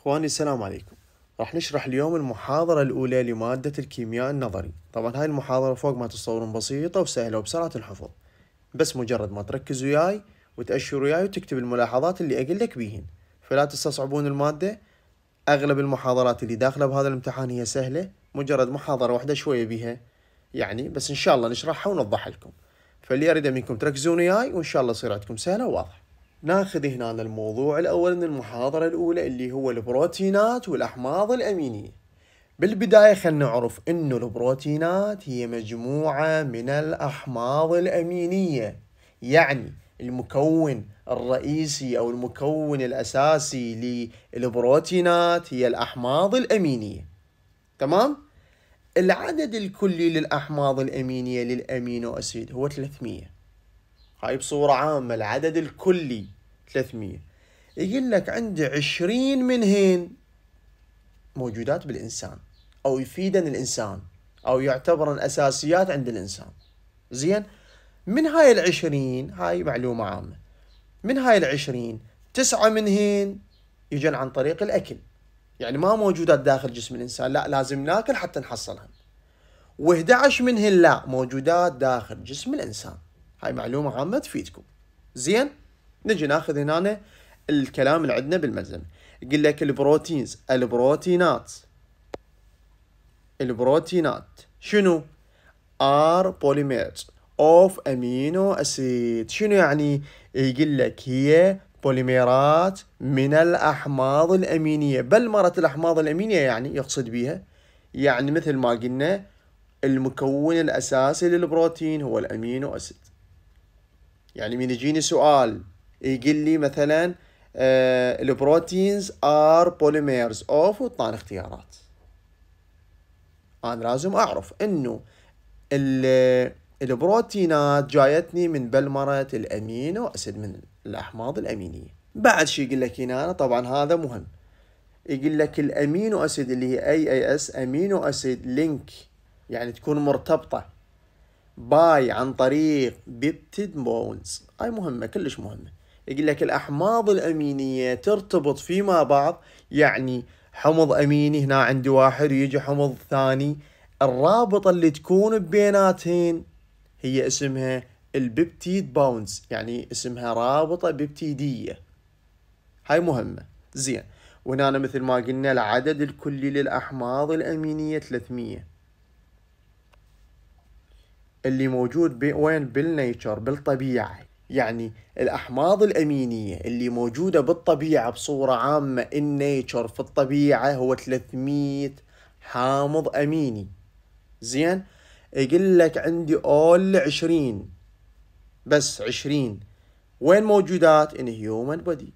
اخواني السلام عليكم راح نشرح اليوم المحاضرة الأولى لمادة الكيمياء النظري طبعا هاي المحاضرة فوق ما تتصورون بسيطة وسهلة وبسرعة الحفظ بس مجرد ما تركز وياي وتأشر وياي وتكتب الملاحظات اللي أقول لك بيهن فلا تستصعبون المادة أغلب المحاضرات اللي داخلة بهذا الامتحان هي سهلة مجرد محاضرة واحدة شوية بيها يعني بس إن شاء الله نشرحها ونوضح لكم فاللي أريده منكم تركزون وياي وإن شاء الله يصير عندكم سهلة وواضحة ناخذ هنا الموضوع الأول من المحاضرة الأولى اللي هو البروتينات والأحماض الأمينية بالبداية خلنا نعرف أنه البروتينات هي مجموعة من الأحماض الأمينية يعني المكون الرئيسي أو المكون الأساسي للبروتينات هي الأحماض الأمينية تمام؟ العدد الكلي للأحماض الأمينية للأمينو أسيد هو 300 هاي بصورة عامة العدد الكلي 300 يقول لك عندي 20 منهن موجودات بالإنسان أو يفيدن الإنسان أو يعتبرن أساسيات عند الإنسان زين من هاي العشرين هاي معلومة عامة من هاي العشرين تسعة منهن يجن عن طريق الأكل يعني ما موجودات داخل جسم الإنسان لا لازم ناكل حتى نحصلها و11 منهن لا موجودات داخل جسم الإنسان هاي معلومة عامة تفيدكم زين نجي ناخذ هنا الكلام اللي عندنا بالملزمة يقول لك البروتينز البروتينات البروتينات شنو ار بوليميرز اوف امينو اسيد شنو يعني يقول لك هي بوليميرات من الاحماض الامينيه بل مرت الاحماض الامينيه يعني يقصد بها يعني مثل ما قلنا المكون الاساسي للبروتين هو الامينو اسيد يعني من يجيني سؤال يقول لي مثلا آه، البروتينز ار بوليميرز اوف وطان اختيارات انا لازم اعرف انه البروتينات جايتني من بلمرة الامينو اسيد من الاحماض الامينية بعد شي يقول لك هنا طبعا هذا مهم يقول لك الامينو اسيد اللي هي اي اي اس امينو اسيد لينك يعني تكون مرتبطه باي عن طريق بيبتيد بونز هاي مهمة كلش مهمة يقول لك الأحماض الأمينية ترتبط فيما بعض يعني حمض أميني هنا عندي واحد ويجي حمض ثاني الرابطة اللي تكون بيناتهن هي اسمها البيبتيد باونز يعني اسمها رابطة بيبتيدية هاي مهمة زين وهنا مثل ما قلنا العدد الكلي للأحماض الأمينية 300 اللي موجود بي وين بالنيتشر بالطبيعة يعني الأحماض الأمينية اللي موجودة بالطبيعة بصورة عامة النيتشر في الطبيعة هو 300 حامض أميني زين يقول لك عندي أول 20 بس 20 وين موجودات ان هيومن بودي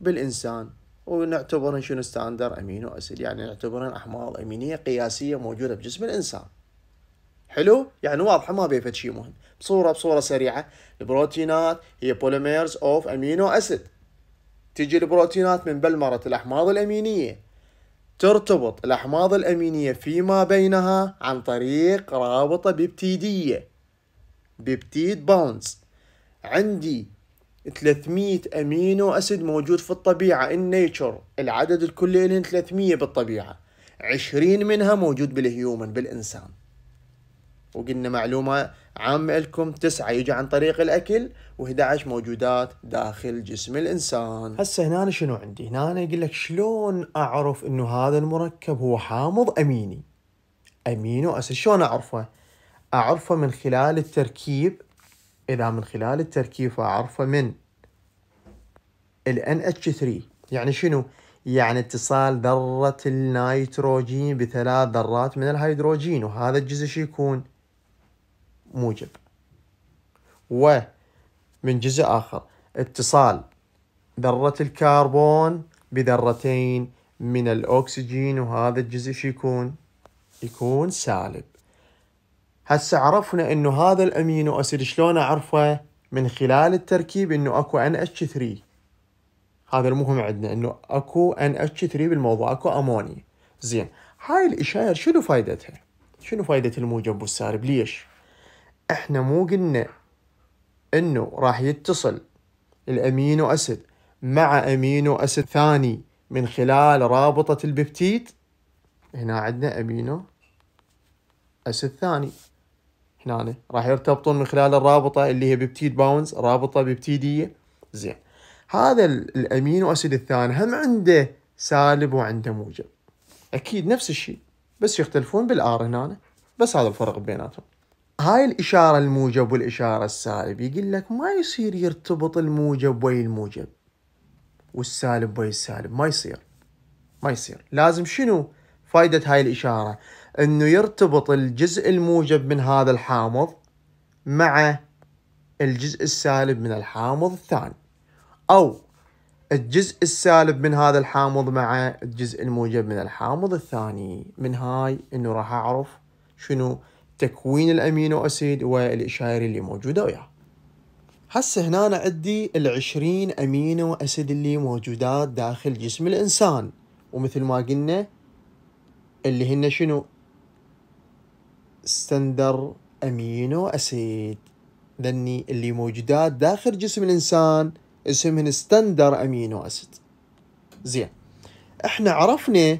بالإنسان ونعتبرن شنو ستاندر أمينو أسيد يعني نعتبرن أحماض أمينية قياسية موجودة بجسم الإنسان حلو يعني واضحه ما بيها شيء مهم بصوره بصوره سريعه البروتينات هي بوليميرز اوف امينو اسيد تجي البروتينات من بلمره الاحماض الامينيه ترتبط الاحماض الامينيه فيما بينها عن طريق رابطه بيبتيديه بيبتيد باوندز عندي 300 امينو اسيد موجود في الطبيعه النيتشر العدد الكلي لهم 300 بالطبيعه 20 منها موجود بالهيومن بالانسان وقلنا معلومة عامة لكم تسعة يجي عن طريق الأكل و11 موجودات داخل جسم الإنسان هسه هنا شنو عندي هنا يقول لك شلون أعرف أنه هذا المركب هو حامض أميني أمينو أسيد شلون أعرفه أعرفه من خلال التركيب إذا من خلال التركيب فأعرفه من ال NH3 يعني شنو؟ يعني اتصال ذرة النيتروجين بثلاث ذرات من الهيدروجين وهذا الجزء شو يكون؟ موجب ومن جزء آخر اتصال ذرة الكربون بذرتين من الأكسجين وهذا الجزء شو يكون؟ يكون سالب هسه عرفنا انه هذا الامينو اسيد شلون اعرفه؟ من خلال التركيب انه اكو ان اتش 3 هذا المهم عندنا انه اكو ان اتش 3 بالموضوع اكو اموني زين هاي الاشاير شنو فائدتها؟ شنو فائدة الموجب والسالب؟ ليش؟ احنا مو قلنا انه راح يتصل الامينو اسيد مع امينو اسيد ثاني من خلال رابطة الببتيد هنا عندنا امينو اسيد ثاني هنا راح يرتبطون من خلال الرابطة اللي هي ببتيد باونز رابطة ببتيدية زين هذا الامينو اسيد الثاني هم عنده سالب وعنده موجب اكيد نفس الشيء بس يختلفون بالار هنا بس هذا الفرق بيناتهم هاي الإشارة الموجب والإشارة السالب يقول لك ما يصير يرتبط الموجب ويا الموجب والسالب ويا السالب ما يصير ما يصير لازم شنو فائدة هاي الإشارة أنه يرتبط الجزء الموجب من هذا الحامض مع الجزء السالب من الحامض الثاني أو الجزء السالب من هذا الحامض مع الجزء الموجب من الحامض الثاني من هاي أنه راح أعرف شنو تكوين الامينو اسيد والاشاره اللي موجوده وياه هسه هنا عندي عندي العشرين امينو اسيد اللي موجودات داخل جسم الانسان ومثل ما قلنا اللي هن شنو ستندر امينو اسيد ذني اللي موجودات داخل جسم الانسان اسمهن ستندر امينو اسيد زين احنا عرفنا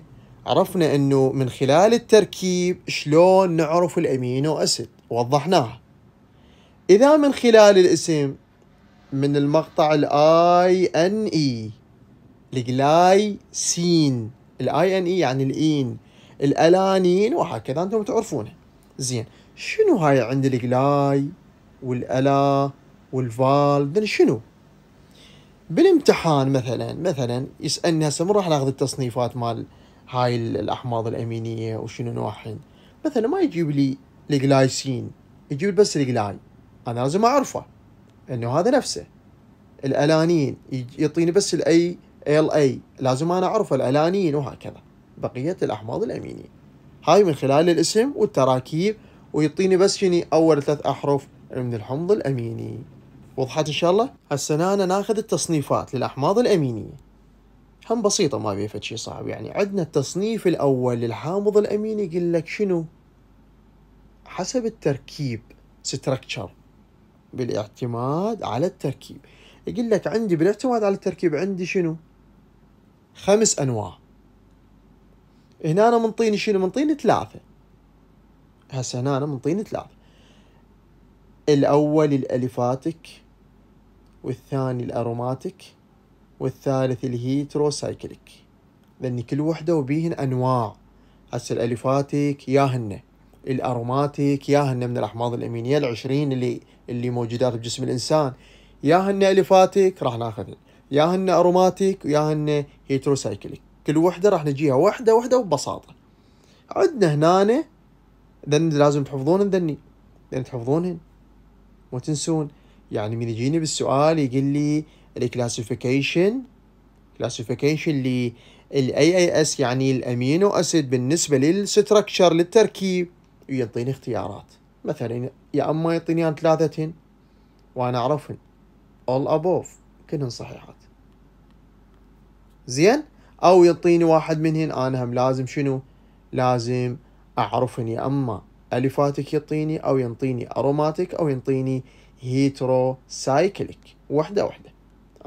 عرفنا انه من خلال التركيب شلون نعرف الامينو اسيد وضحناها اذا من خلال الاسم من المقطع الاي e، e يعني e ان اي الجلاي سين الاي ان اي يعني الاين الالانين وهكذا انتم تعرفونه زين شنو هاي عند الجلاي والالا والفال شنو بالامتحان مثلا مثلا يسالني هسه راح ناخذ التصنيفات مال هاي الأحماض الأمينية وشنو نوعهن مثلا ما يجيب لي الجلايسين يجيب بس الجلاي أنا لازم أعرفه إنه هذا نفسه الألانين يعطيني بس الأي ال اي لازم انا اعرف الالانين وهكذا بقيه الاحماض الامينيه هاي من خلال الاسم والتراكيب ويعطيني بس شني اول ثلاث احرف من الحمض الاميني وضحت ان شاء الله هسه انا ناخذ التصنيفات للاحماض الامينيه هم بسيطة ما بيها شيء صعب يعني عندنا التصنيف الأول للحامض الأمين يقول لك شنو حسب التركيب ستركتشر بالاعتماد على التركيب يقول لك عندي بالاعتماد على التركيب عندي شنو خمس أنواع هنا أنا منطيني شنو منطيني ثلاثة هسه هنا أنا منطيني ثلاثة الأول الألفاتك والثاني الأروماتيك والثالث الهيتروسايكليك لأن كل وحدة وبيهن أنواع هسه الأليفاتيك ياهن الأروماتيك ياهن من الأحماض الأمينية العشرين اللي اللي موجودات بجسم الإنسان ياهن أليفاتيك راح ناخذهن ياهن أروماتيك وياهن هيتروسايكليك كل وحدة راح نجيها وحدة وحدة وببساطة عندنا هنا ذن لازم تحفظون ذني لأن تحفظونهن وتنسون يعني من يجيني بالسؤال يقول لي الكلاسيفيكيشن كلاسيفيكيشن للاي اي اس يعني الامينو اسيد بالنسبه للستركشر للتركيب ويعطيني اختيارات مثلا يا اما يعطيني ثلاثتين وانا اعرفهن all above كلهن صحيحات زين او يعطيني واحد منهن انا هم لازم شنو لازم اعرفهن يا اما الفاتك يعطيني او ينطيني اروماتيك او ينطيني هيتروسايكليك وحده وحده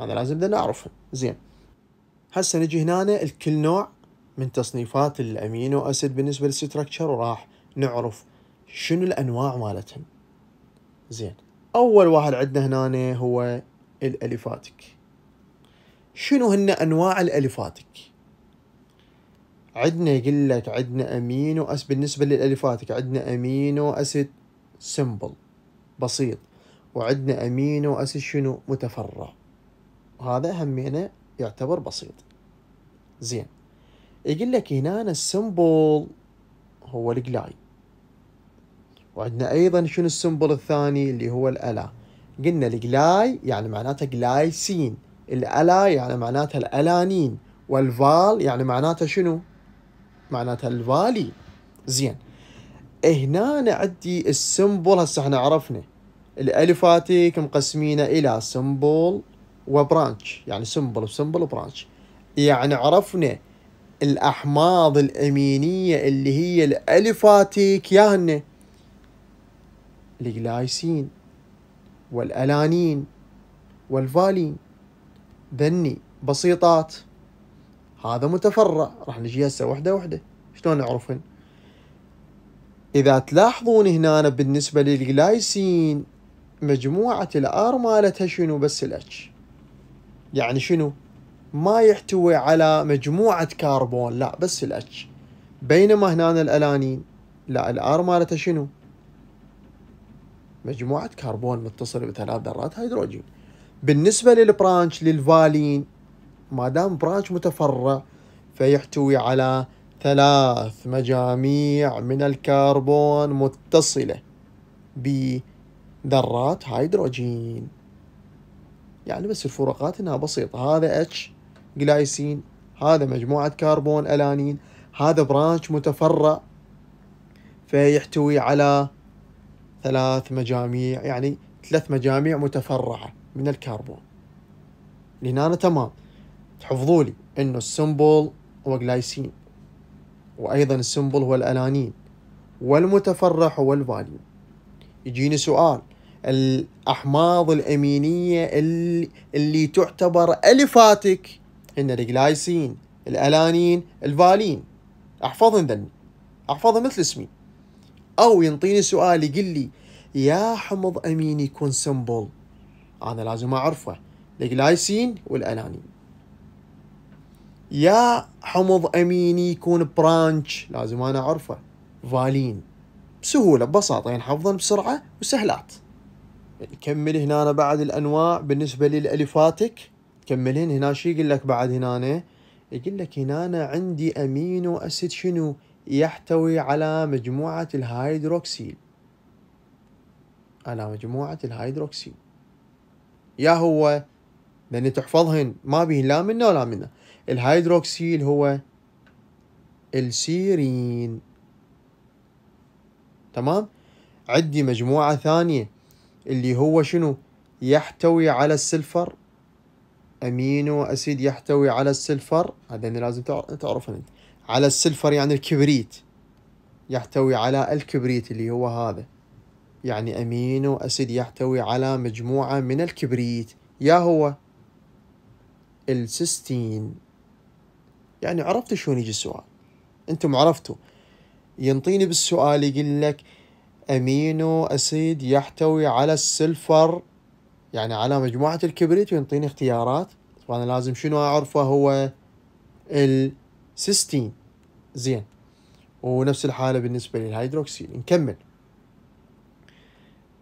هذا لازم بدنا نعرفهم زين هسه نجي هنا الكل نوع من تصنيفات الامينو اسيد بالنسبه للستركتشر وراح نعرف شنو الانواع مالتهم زين اول واحد عندنا هنا هو الاليفاتيك شنو هن انواع الاليفاتيك عندنا يقول لك عندنا امينو اس بالنسبه للاليفاتيك عندنا امينو اسيد سمبل بسيط وعندنا امينو اسيد شنو متفرع وهذا همينه يعني يعتبر بسيط زين يقول لك هنا السمبول هو الجلاي وعندنا ايضا شنو السمبول الثاني اللي هو الالا قلنا الجلاي يعني معناته جلايسين الالا يعني معناتها الالانين والفال يعني معناتها شنو معناتها الفالي زين هنا عندي السمبول هسه احنا عرفنا الالفاتيك مقسمينه الى سمبول وبرانش يعني سمبل وسمبل وبرانش يعني عرفنا الأحماض الأمينية اللي هي الألفاتيك ياهن الجلايسين والألانين والفالين ذني بسيطات هذا متفرع راح نجي هسه وحده وحده شلون نعرفهن اذا تلاحظون هنا بالنسبه للجلايسين مجموعه الار مالتها شنو بس الاتش يعني شنو ما يحتوي على مجموعة كربون لا بس الاتش بينما هنا الالانين لا الار مالته شنو مجموعة كربون متصلة بثلاث ذرات هيدروجين بالنسبة للبرانش للفالين ما دام برانش متفرع فيحتوي على ثلاث مجاميع من الكربون متصلة بذرات هيدروجين يعني بس الفروقات انها بسيطه هذا اتش جلايسين هذا مجموعه كربون الانين هذا برانش متفرع فيحتوي على ثلاث مجاميع يعني ثلاث مجاميع متفرعه من الكربون لهنا تمام تحفظوا لي انه السمبل هو جلايسين وايضا السمبل هو الالانين والمتفرع هو الفاليو يجيني سؤال الأحماض الأمينية اللي, اللي تعتبر ألفاتك هن الجلايسين الألانين الفالين احفظهم ذني احفظهم مثل اسمي أو ينطيني سؤال يقول لي يا حمض أمين يكون سمبل أنا لازم أعرفه الجلايسين والألانين يا حمض أميني يكون برانش لازم أنا أعرفه فالين بسهولة ببساطة ينحفظن يعني بسرعة وسهلات نكمل هنا بعد الانواع بالنسبه للاليفاتك كملين هنا شي يقول لك بعد هنا يقول لك هنا عندي امينو اسيد شنو يحتوي على مجموعه الهيدروكسيل على مجموعه الهيدروكسيل يا هو لان تحفظهن ما به لا منه ولا منه الهيدروكسيل هو السيرين تمام عندي مجموعة ثانية اللي هو شنو يحتوي على السلفر امينو اسيد يحتوي على السلفر هذا اللي يعني لازم تعرفه انت على السلفر يعني الكبريت يحتوي على الكبريت اللي هو هذا يعني امينو اسيد يحتوي على مجموعه من الكبريت يا هو السيستين يعني عرفت شلون يجي السؤال انتم عرفتوا ينطيني بالسؤال يقول لك امينو اسيد يحتوي على السلفر يعني على مجموعة الكبريت وينطيني اختيارات فأنا لازم شنو أعرفه هو السيستين زين ونفس الحالة بالنسبة للهيدروكسيل نكمل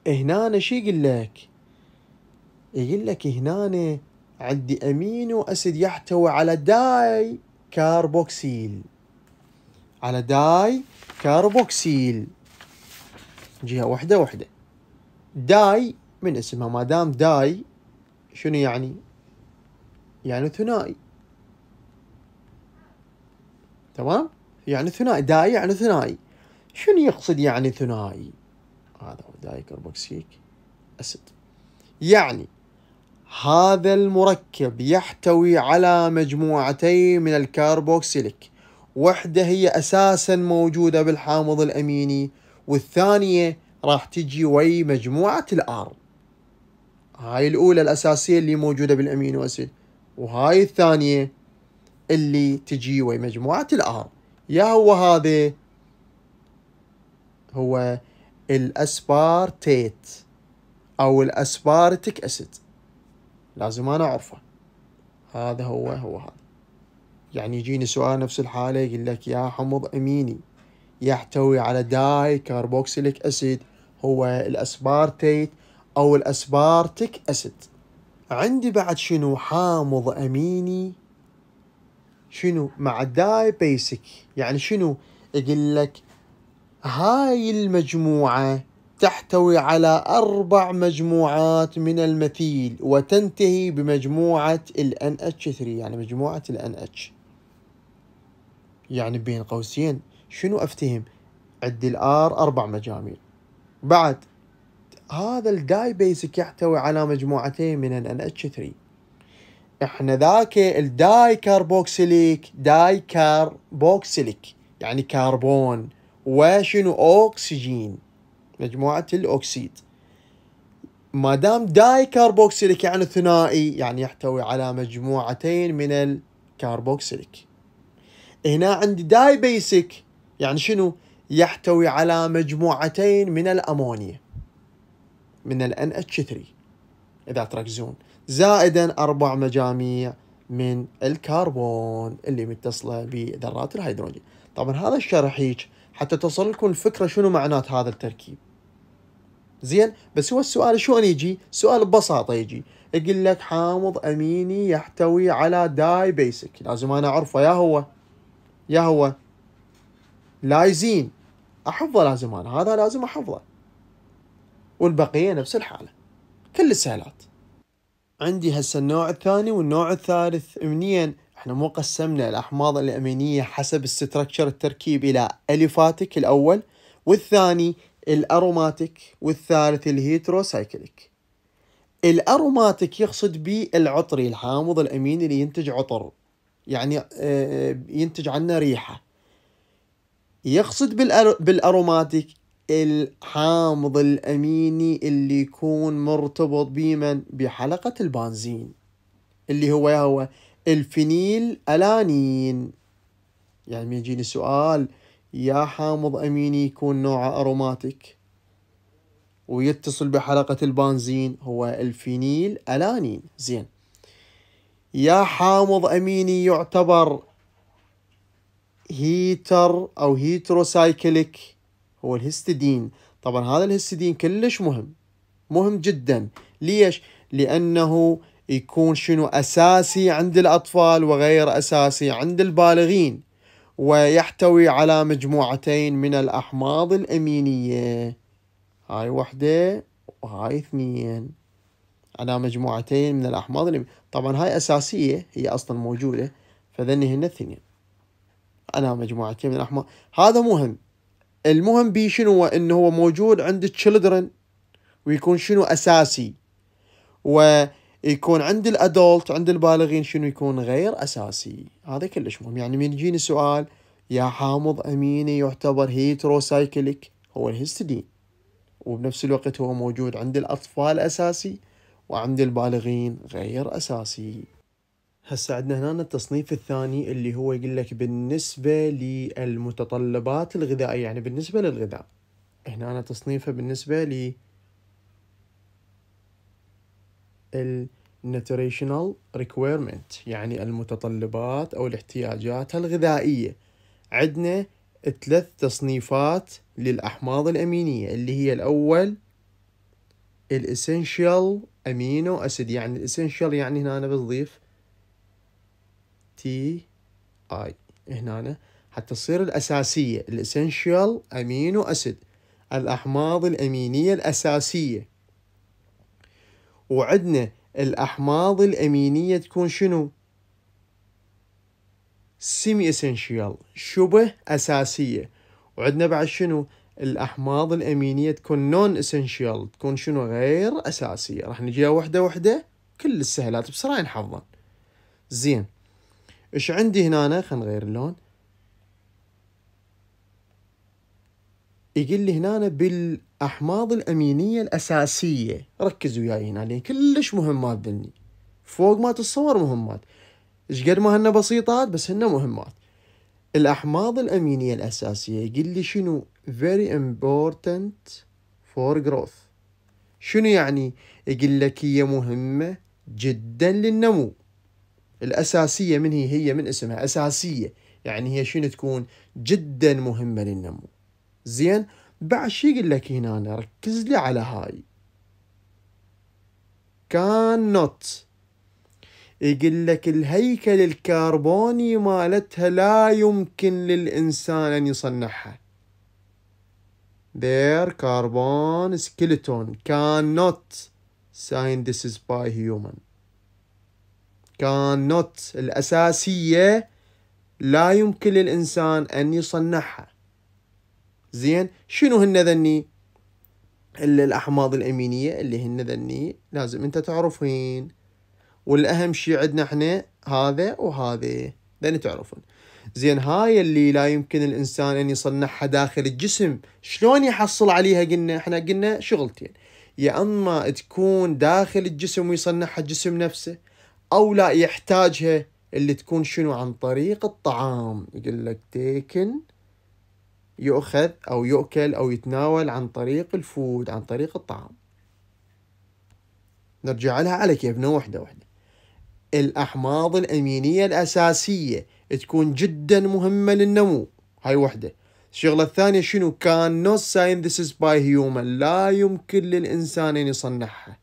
هنا شي يقول لك يقول لك هنا عندي امينو اسيد يحتوي على داي كاربوكسيل على داي كاربوكسيل جهه واحده واحده داي من اسمها ما دام داي شنو يعني يعني ثنائي تمام يعني ثنائي داي يعني ثنائي شنو يقصد يعني ثنائي هذا هو داي كربوكسيك اسيد يعني هذا المركب يحتوي على مجموعتين من الكربوكسيليك وحده هي اساسا موجوده بالحامض الاميني والثانية راح تجي وي مجموعة الآر هاي الأولى الأساسية اللي موجودة بالأمينو أسيد وهاي الثانية اللي تجي وي مجموعة الآر يا هو هذا هو الأسبارتيت أو الأسبارتيك أسيد لازم أنا أعرفه هذا هو هو هذا يعني يجيني سؤال نفس الحالة يقول لك يا حمض أميني يحتوي على داي كاربوكسيليك أسيد هو الأسبارتيت أو الأسبارتيك أسيد عندي بعد شنو حامض أميني شنو مع الداي بيسك يعني شنو يقول لك هاي المجموعة تحتوي على أربع مجموعات من المثيل وتنتهي بمجموعة ال NH3 يعني مجموعة ال NH يعني بين قوسين شنو افتهم؟ عندي الار اربع مجاميع بعد هذا الداي بيسك يحتوي على مجموعتين من ال NH3 احنا ذاك الداي كاربوكسيليك داي كاربوكسيليك يعني كربون وشنو اوكسجين مجموعه الاكسيد ما دام داي كاربوكسيليك يعني ثنائي يعني يحتوي على مجموعتين من الكاربوكسيليك هنا عندي داي بيسك يعني شنو يحتوي على مجموعتين من الأمونيا من ال NH3 إذا تركزون زائدا أربع مجاميع من الكربون اللي متصلة بذرات الهيدروجين طبعا هذا الشرح هيك حتى توصل لكم الفكرة شنو معنات هذا التركيب زين بس هو السؤال شلون يجي سؤال ببساطة يجي يقول لك حامض أميني يحتوي على داي بيسك لازم أنا أعرفه يا هو يا هو لايزين احفظه لازم انا هذا لازم احفظه والبقيه نفس الحاله كل السهلات عندي هسه النوع الثاني والنوع الثالث منين احنا مو قسمنا الاحماض الامينيه حسب الستركشر التركيب الى اليفاتيك الاول والثاني الاروماتيك والثالث الهيتروسايكليك الاروماتيك يقصد به العطري الحامض الامين اللي ينتج عطر يعني آه، آه، ينتج عنه ريحه يقصد بالاروماتيك الحامض الاميني اللي يكون مرتبط بمن بحلقه البنزين اللي هو يا هو الفينيل الانين يعني من يجيني سؤال يا حامض اميني يكون نوعه اروماتيك ويتصل بحلقه البنزين هو الفينيل الانين زين يا حامض اميني يعتبر هيتر او هيتروسايكليك هو الهستيدين طبعا هذا الهستيدين كلش مهم مهم جدا ليش لانه يكون شنو اساسي عند الاطفال وغير اساسي عند البالغين ويحتوي على مجموعتين من الاحماض الامينيه هاي وحده وهاي اثنين على مجموعتين من الاحماض الامينيه طبعا هاي اساسيه هي اصلا موجوده فذني هن اثنين انا مجموعتين من كيف الاحمر هذا مهم المهم بي شنو هو انه هو موجود عند التشلدرن ويكون شنو اساسي ويكون عند الادولت عند البالغين شنو يكون غير اساسي هذا كلش مهم يعني من يجيني سؤال يا حامض اميني يعتبر هيتروسايكليك هو الهستدين وبنفس الوقت هو موجود عند الاطفال اساسي وعند البالغين غير اساسي هسا عندنا هنا التصنيف الثاني اللي هو يقول لك بالنسبة للمتطلبات الغذائية يعني بالنسبة للغذاء هنا أنا تصنيفه بالنسبة ل nutritional ريكويرمنت يعني المتطلبات أو الاحتياجات الغذائية عندنا ثلاث تصنيفات للأحماض الأمينية اللي هي الأول الاسينشال امينو اسيد يعني الاسينشال يعني هنا أنا بضيف تي اي هنا حتى تصير الأساسية الاسنشال أمينو أسيد الأحماض الأمينية الأساسية وعندنا الأحماض الأمينية تكون شنو؟ سيمي اسنشال شبه أساسية وعندنا بعد شنو؟ الأحماض الأمينية تكون نون اسنشال تكون شنو غير أساسية راح نجيها وحدة وحدة كل السهلات بسرعة نحفظها زين ايش عندي هنا خلينا نغير اللون يقول لي هنا بالاحماض الامينيه الاساسيه ركز وياي هنا لان كلش مهمات ذني فوق ما تتصور مهمات ايش قد ما هن بسيطات بس هن مهمات الاحماض الامينيه الاساسيه يقول لي شنو very important for growth شنو يعني يقول لك هي مهمه جدا للنمو الأساسية من هي هي من اسمها أساسية يعني هي شنو تكون جدا مهمة للنمو زين بعد شي يقول لك هنا ركز لي على هاي كان نوت يقول لك الهيكل الكربوني مالتها لا يمكن للإنسان أن يصنعها their carbon skeleton cannot is by human كانت الأساسية لا يمكن للإنسان أن يصنعها زين شنو هن ذني الأحماض الأمينية اللي هن ذني لازم أنت تعرفين والأهم شي عندنا احنا هذا وهذا ذني تعرفون زين هاي اللي لا يمكن الإنسان أن يصنعها داخل الجسم شلون يحصل عليها قلنا احنا قلنا شغلتين يا اما تكون داخل الجسم ويصنعها الجسم نفسه او لا يحتاجها اللي تكون شنو عن طريق الطعام يقول لك تيكن يؤخذ او يؤكل او يتناول عن طريق الفود عن طريق الطعام نرجع لها على كيفنا وحده وحده الاحماض الامينيه الاساسيه تكون جدا مهمه للنمو هاي وحده الشغله الثانيه شنو كان نوت ساينثيسيس باي هيومن لا يمكن للانسان ان يصنعها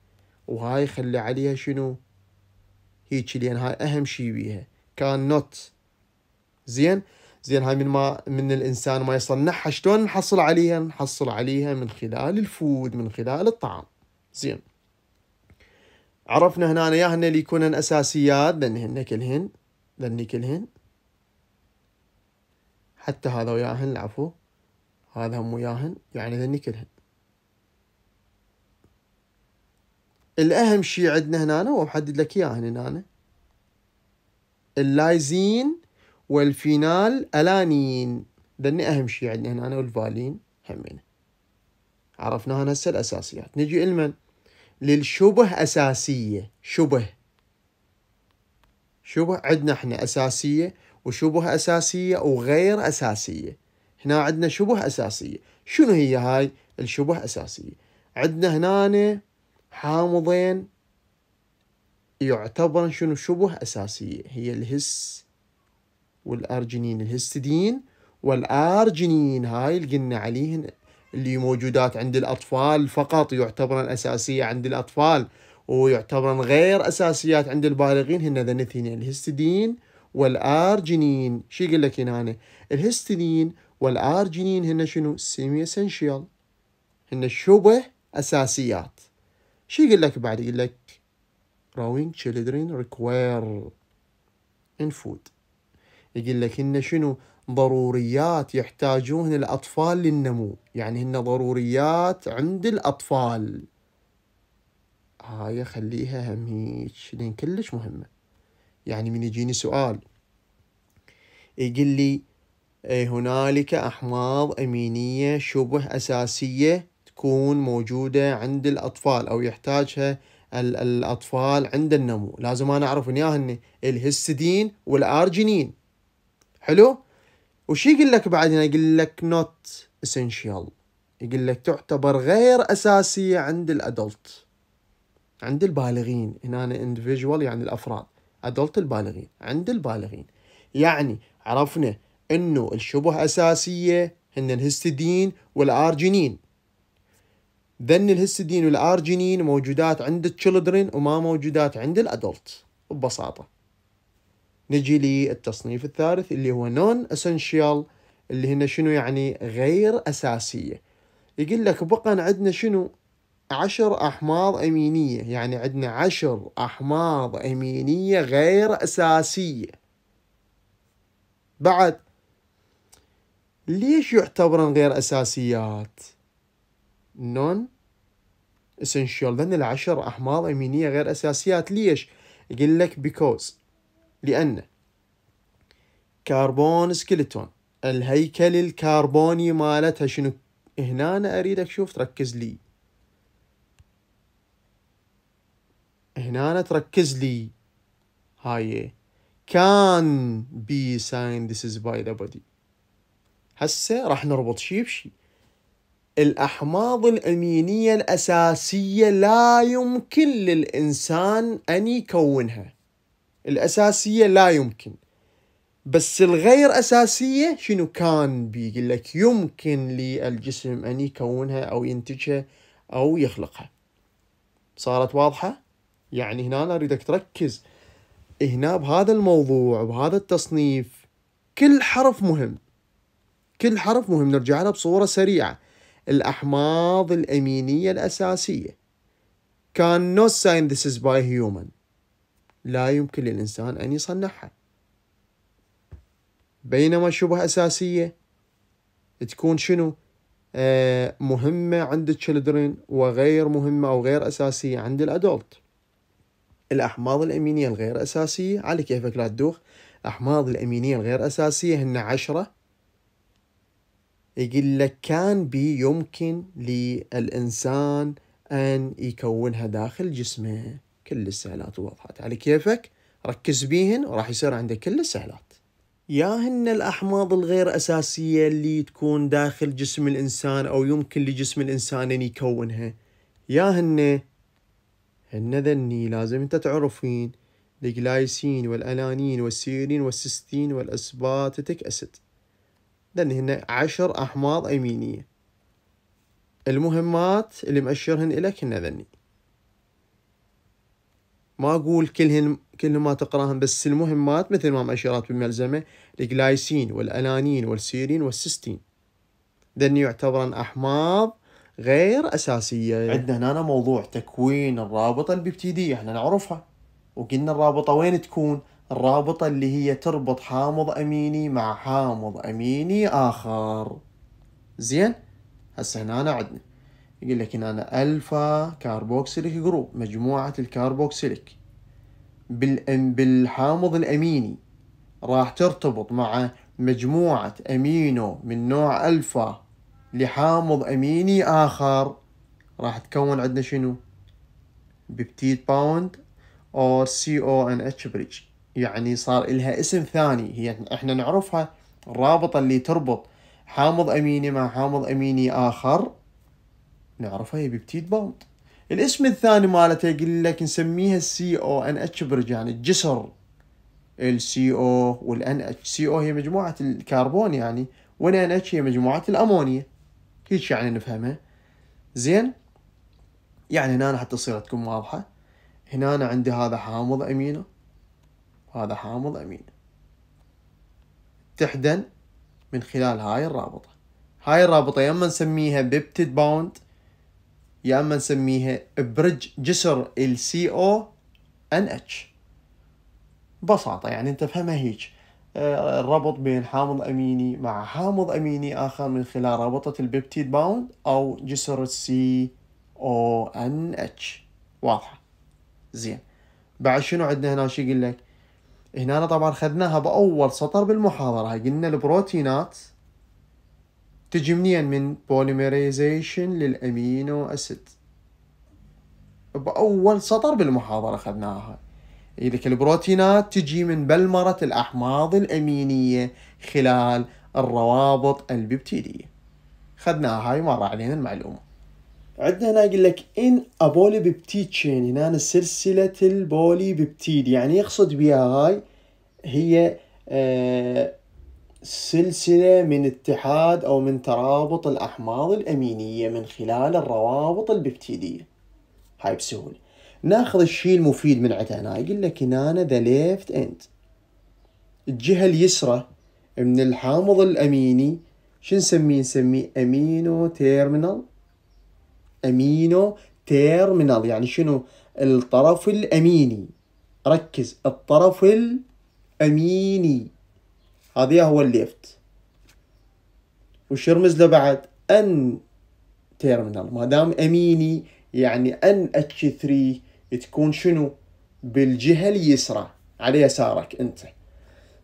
وهاي خلي عليها شنو هيجي لان هاي اهم شيء بيها كان نوت زين زين هاي من ما من الانسان ما يصنعها شلون نحصل عليها نحصل عليها من خلال الفود من خلال الطعام زين عرفنا هنا يا هن اللي يكونن اساسيات هن كلهن ذني كلهن حتى هذا وياهن العفو هذا هم وياهن يعني ذني كلهن الاهم شيء عندنا هنا أنا محدد لك اياه هنا اللايزين والفينال الانين ذني اهم شيء عندنا هنا والفالين همين عرفناها هسه الاساسيات نجي لمن للشبه اساسيه شبه شبه عندنا احنا اساسيه وشبه اساسيه وغير اساسيه هنا عندنا شبه اساسيه شنو هي هاي الشبه اساسيه عندنا هنا حامضين يعتبرن شنو شبه أساسية هي الهس والأرجينين الهستدين والأرجينين هاي اللي قلنا عليهن اللي موجودات عند الأطفال فقط يعتبرن أساسية عند الأطفال ويعتبرن غير أساسيات عند البالغين هن ذن اثنين الهستدين والأرجينين شو يقول لك هنا الهستدين والأرجينين هن شنو سيمي اسينشال هن شبه أساسيات شي يقول لك بعد يقول لك growing children require in food يقول لك إن شنو ضروريات يحتاجون الأطفال للنمو يعني هن ضروريات عند الأطفال هاي خليها هميش لأن كلش مهمة يعني من يجيني سؤال يقول لي إيه هنالك أحماض أمينية شبه أساسية تكون موجودة عند الأطفال أو يحتاجها الأطفال عند النمو لازم أنا أعرف إن ياهن الهستدين والأرجينين حلو وش يقول لك بعدين يعني يقول لك نوت essential يقول لك تعتبر غير أساسية عند الأدلت عند البالغين هنا أنا individual يعني الأفراد أدلت البالغين عند البالغين يعني عرفنا أنه الشبه أساسية هن الهستدين والأرجينين ذن الهستدين والارجينين موجودات عند التشلدرن وما موجودات عند الادلت ببساطه نجي للتصنيف الثالث اللي هو نون اسنشال اللي هنا شنو يعني غير اساسيه يقول لك بقى عندنا شنو عشر احماض امينيه يعني عندنا عشر احماض امينيه غير اساسيه بعد ليش يعتبرن غير اساسيات نون اسنشال ذن العشر أحماض أمينية غير أساسيات ليش؟ يقول لك بيكوز لأن كربون سكلتون الهيكل الكربوني مالتها شنو هنا أنا أريدك شوف تركز لي هنا أنا تركز لي هاي كان بي ساين ذيس از باي ذا بودي هسه راح نربط شي بشي الأحماض الأمينية الأساسية لا يمكن للإنسان أن يكونها الأساسية لا يمكن بس الغير أساسية شنو كان بيقول لك يمكن للجسم أن يكونها أو ينتجها أو يخلقها صارت واضحة؟ يعني هنا أنا أريدك تركز هنا بهذا الموضوع بهذا التصنيف كل حرف مهم كل حرف مهم نرجع له بصورة سريعة الأحماض الأمينية الأساسية كان not synthesis by human لا يمكن للإنسان أن يصنعها بينما شبه أساسية تكون شنو آه مهمة عند children وغير مهمة أو غير أساسية عند الأدولت الأحماض الأمينية الغير أساسية على كيفك لا تدوخ الأحماض الأمينية الغير أساسية هن عشرة يقول لك كان بي يمكن للإنسان أن يكونها داخل جسمه كل السهلات وضحت على كيفك ركز بيهن وراح يصير عندك كل السهلات يا هن الأحماض الغير أساسية اللي تكون داخل جسم الإنسان أو يمكن لجسم الإنسان أن يكونها يا هن هن ذني لازم أنت تعرفين الجلايسين والألانين والسيرين والسستين والأسباتيك أسد لأن هنا عشر أحماض أمينية المهمات اللي مأشرهن إلك هن ذني ما أقول كلهن كل ما تقراهن بس المهمات مثل ما مأشرات بالملزمة الجلايسين والألانين والسيرين والسيستين ذني يعتبرن أحماض غير أساسية عندنا هنا موضوع تكوين الرابطة البيبتيدية احنا نعرفها وقلنا الرابطة وين تكون الرابطة اللي هي تربط حامض أميني مع حامض أميني آخر زين هسه هنا أنا عندنا يقول لك هنا أنا ألفا كاربوكسيليك جروب مجموعة الكاربوكسيليك بالأم بالحامض الأميني راح ترتبط مع مجموعة أمينو من نوع ألفا لحامض أميني آخر راح تكون عندنا شنو؟ ببتيد باوند أو سي أو إن إتش بريج يعني صار لها اسم ثاني هي احنا نعرفها الرابطة اللي تربط حامض أميني مع حامض أميني آخر نعرفها هي ببتيد بوند الاسم الثاني مالته يقول لك نسميها السي او ان اتش برج يعني الجسر السي او والان اتش سي او هي مجموعة الكربون يعني والان اتش هي مجموعة الامونيا هيك يعني نفهمها زين يعني هنا حتى تصير تكون واضحة هنا عندي هذا حامض امينه وهذا حامض أمين تحدن من خلال هاي الرابطة هاي الرابطة يا اما نسميها بيبتيد باوند يا اما نسميها برج جسر ال سي او ان اتش ببساطة يعني انت فهمها هيك آه، الربط بين حامض اميني مع حامض اميني اخر من خلال رابطة البيبتيد باوند او جسر السي او ان اتش واضحة زين بعد شنو عندنا هنا شو يقول لك هنا أنا طبعا خذناها بأول سطر بالمحاضرة قلنا البروتينات تجي منيا من بوليميريزيشن للأمينو أسيد بأول سطر بالمحاضرة خذناها اذا إيه البروتينات تجي من بلمرة الأحماض الأمينية خلال الروابط الببتيدية خذناها هاي مرة علينا المعلومة عندنا هنا يقول لك ان ابولي بيبتيد تشين هنا سلسله البولي بيبتيد يعني يقصد بها هاي هي آه، سلسلة من اتحاد أو من ترابط الأحماض الأمينية من خلال الروابط الببتيدية هاي بسهولة ناخذ الشيء المفيد من عندنا هنا يقول لك هنا ذا ليفت اند الجهة اليسرى من الحامض الأميني شو نسميه نسميه أمينو تيرمينال امينو تيرمينال يعني شنو الطرف الاميني ركز الطرف الاميني هذا هو الليفت وش يرمز له بعد ان تيرمينال ما دام اميني يعني ان اتش 3 تكون شنو بالجهه اليسرى على يسارك انت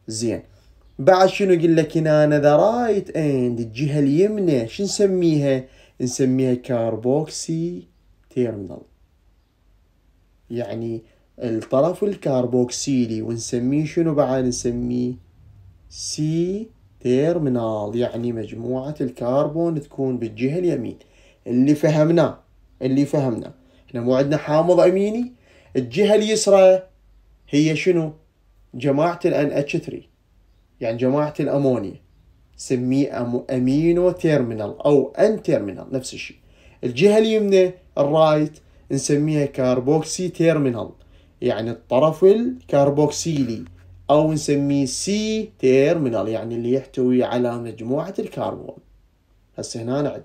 زين بعد شنو يقول لك هنا ذا رايت اند الجهه اليمنى شو نسميها نسميها كاربوكسي تيرمينال يعني الطرف الكاربوكسيلي ونسميه شنو بعد نسميه سي تيرمينال يعني مجموعة الكربون تكون بالجهة اليمين اللي فهمناه اللي فهمناه احنا مو عندنا حامض اميني الجهة اليسرى هي شنو جماعة الان NH3 يعني جماعة الأمونيا سميه امينو تيرمينال او ان تيرمينال نفس الشيء الجهه اليمنى الرايت نسميها كاربوكسي تيرمينال يعني الطرف الكاربوكسيلي او نسميه سي تيرمينال يعني اللي يحتوي على مجموعه الكربون هسه هنا عندنا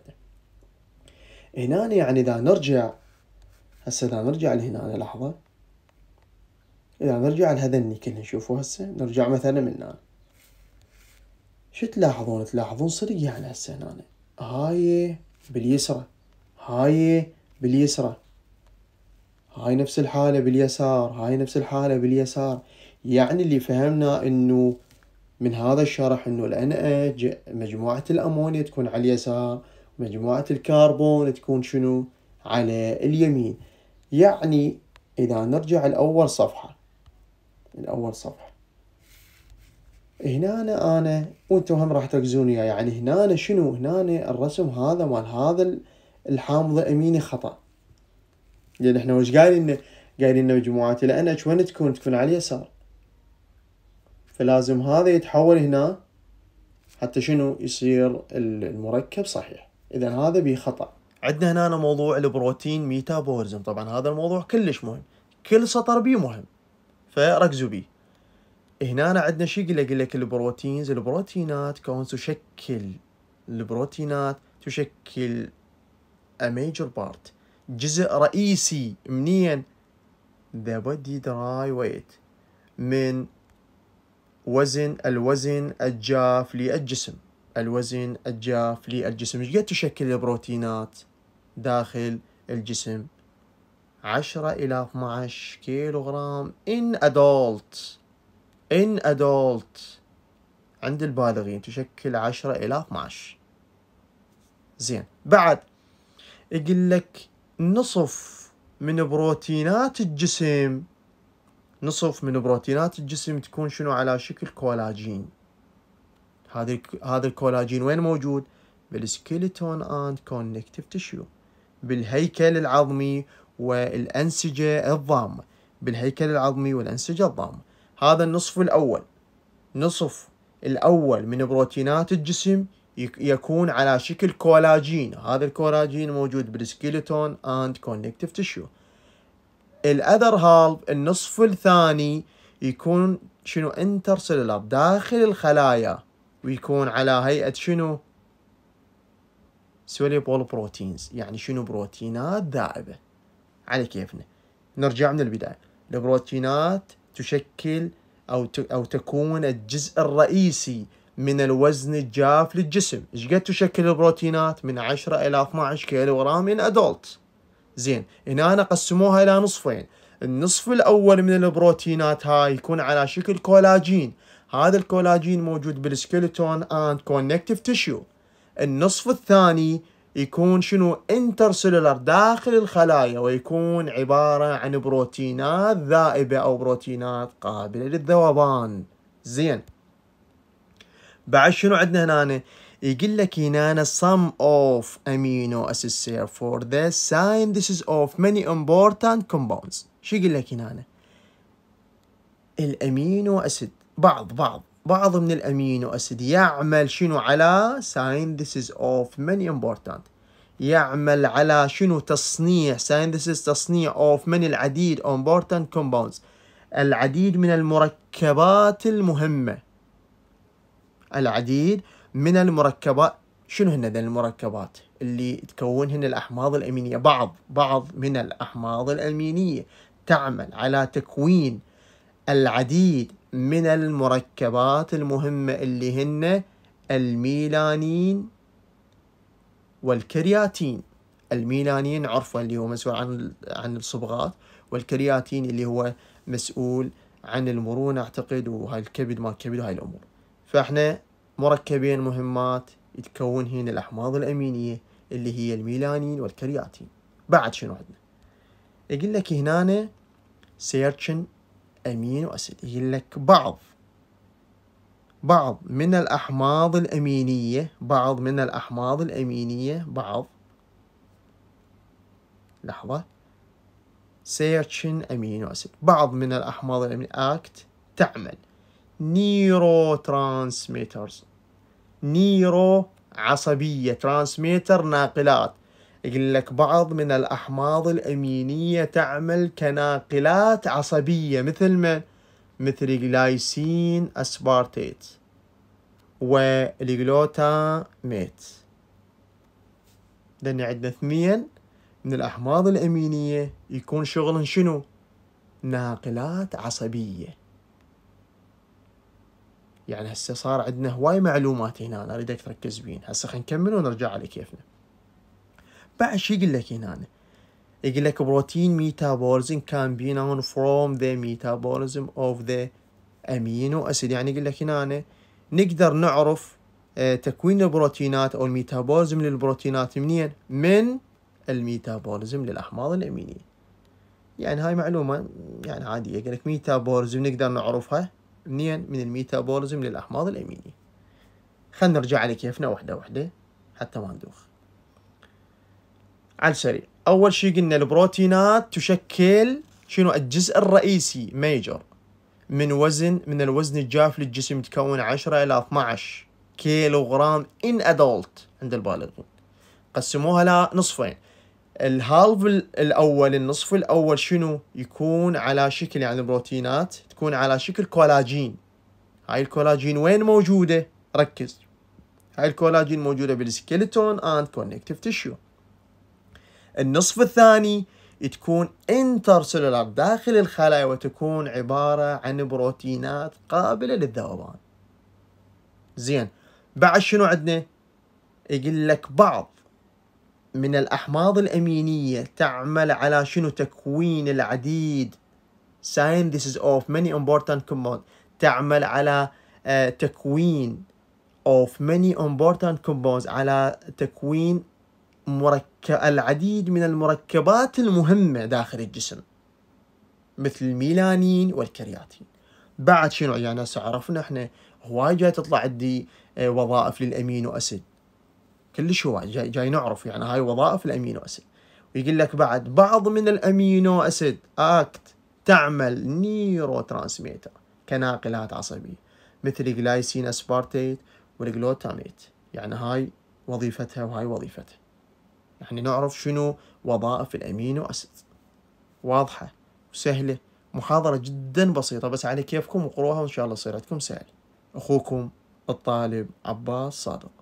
هنا يعني اذا نرجع هسه اذا نرجع لهنا لحظه اذا نرجع لهذا النيكل نشوفه هسه نرجع مثلا من هنا شو تلاحظون تلاحظون صدق على يعني هسه هنا هاي باليسرى هاي باليسرى هاي نفس الحالة باليسار هاي نفس الحالة باليسار يعني اللي فهمنا انه من هذا الشرح انه الان مجموعة الامونيا تكون على اليسار مجموعة الكربون تكون شنو على اليمين يعني اذا نرجع لاول صفحة الاول صفحة هنا أنا, وانتم هم راح تركزون وياي يعني هنا أنا شنو هنا أنا الرسم هذا مال هذا الحامضة أميني خطأ لأن يعني احنا وش قايلين قايلين مجموعات إلى أن وين تكون تكون على اليسار فلازم هذا يتحول هنا حتى شنو يصير المركب صحيح إذا هذا به خطأ عندنا هنا موضوع البروتين ميتابوليزم طبعا هذا الموضوع كلش مهم كل سطر بيه مهم فركزوا بيه هنا عندنا شيء يقول لك, البروتينز البروتينات كون تشكل البروتينات تشكل a major part جزء رئيسي منين the body dry weight من وزن الوزن الجاف للجسم الوزن الجاف للجسم ايش قد تشكل البروتينات داخل الجسم 10 إلى 12 كيلوغرام in adult إن أدولت عند البالغين تشكل عشرة إلى 12 زين بعد يقول لك نصف من بروتينات الجسم نصف من بروتينات الجسم تكون شنو على شكل كولاجين هذا هذا الكولاجين وين موجود بالسكيلتون اند كونكتيف تشيو بالهيكل العظمي والانسجه الضامه بالهيكل العظمي والانسجه الضامه هذا النصف الأول نصف الأول من بروتينات الجسم يكون على شكل كولاجين هذا الكولاجين موجود بالسكيلتون اند كونكتيف تشيو الاذر هالف النصف الثاني يكون شنو انتر داخل الخلايا ويكون على هيئه شنو سوليبول بروتينز يعني شنو بروتينات ذائبه على كيفنا نرجع من البدايه البروتينات تشكل أو أو تكون الجزء الرئيسي من الوزن الجاف للجسم ايش قد تشكل البروتينات من 10 الى 12 كيلوغرام ان ادولت زين هنا أنا قسموها الى نصفين النصف الاول من البروتينات هاي يكون على شكل كولاجين هذا الكولاجين موجود بالسكيلتون اند كونكتيف تشيو. النصف الثاني يكون شنو انترسلولر داخل الخلايا ويكون عبارة عن بروتينات ذائبة أو بروتينات قابلة للذوبان زين بعد شنو عندنا هنا يقول لك هنا sum of amino فور ذا ساين the از اوف ماني امبورتانت كومباوندز شو يقول لك هنا الامينو اسيد بعض بعض بعض من الامينو اسيد يعمل شنو على synthesis اوف ماني امبورتانت يعمل على شنو تصنيع synthesis تصنيع اوف ماني العديد امبورتانت كومباوندز العديد من المركبات المهمة العديد من المركبات شنو هن المركبات اللي تكونهن الأحماض الأمينية بعض بعض من الأحماض الأمينية تعمل على تكوين العديد من المركبات المهمة اللي هن الميلانين والكرياتين الميلانين عرفه اللي هو مسؤول عن عن الصبغات والكرياتين اللي هو مسؤول عن المرونة اعتقد وهاي الكبد ما الكبد وهاي الامور فاحنا مركبين مهمات يتكون هنا الاحماض الامينية اللي هي الميلانين والكرياتين بعد شنو عندنا يقول لك هنا سيرتشن اسيد يجي لك بعض بعض من الأحماض الأمينية بعض من الأحماض الأمينية بعض لحظة سيرشن أمينو أسيد بعض من الأحماض الأمينية أكت تعمل نيرو ترانسميترز نيرو عصبية ترانسميتر ناقلات يقول لك بعض من الأحماض الأمينية تعمل كناقلات عصبية مثل ما مثل جلايسين أسبارتيت والجلوتاميت لأن عندنا اثنين من الأحماض الأمينية يكون شغلهم شنو؟ ناقلات عصبية يعني هسه صار عندنا هواي معلومات هنا أنا أريدك تركز بين هسه خلينا نكمل ونرجع على كيفنا بعد شو يقول لك هنا يقول لك بروتين ميتابوليزم كان بي نون فروم ذا ميتابوليزم اوف ذا امينو اسيد يعني يقول لك هنا نقدر نعرف آه، تكوين البروتينات او الميتابوليزم للبروتينات منين من الميتابوليزم للاحماض الامينيه يعني هاي معلومه يعني عاديه يقول لك ميتابوليزم نقدر نعرفها منين من الميتابوليزم للاحماض الامينيه خلينا نرجع على كيفنا وحده وحده حتى ما ندوخ على السريع اول شيء قلنا البروتينات تشكل شنو الجزء الرئيسي ميجر من وزن من الوزن الجاف للجسم يتكون 10 الى 12 كيلوغرام ان ادولت عند البالغين قسموها لنصفين الهالف الاول النصف الاول شنو يكون على شكل يعني البروتينات تكون على شكل كولاجين هاي الكولاجين وين موجوده ركز هاي الكولاجين موجوده بالسكيلتون اند كونكتيف تيشو النصف الثاني تكون انتر سيلولار داخل الخلايا وتكون عبارة عن بروتينات قابلة للذوبان زين بعد شنو عندنا يقول لك بعض من الأحماض الأمينية تعمل على شنو تكوين العديد synthesis of many important compounds تعمل على آه، تكوين of many important compounds على تكوين مركب العديد من المركبات المهمة داخل الجسم مثل الميلانين والكرياتين بعد شنو ناس عرفنا احنا هواي جاي تطلع عندي آه، وظائف للامينو اسيد كلش هواي جاي, جاي نعرف يعني هاي وظائف الامينو اسيد ويقول لك بعد بعض من الامينو اسيد اكت تعمل نيرو ترانسميتر كناقلات عصبية مثل جلايسين اسبارتيت والجلوتاميت يعني هاي وظيفتها وهاي وظيفتها يعني نعرف شنو وظائف الأمينو أسيد واضحة وسهلة محاضرة جدا بسيطة بس على كيفكم وقروها وإن شاء الله تصير عندكم سهل أخوكم الطالب عباس صادق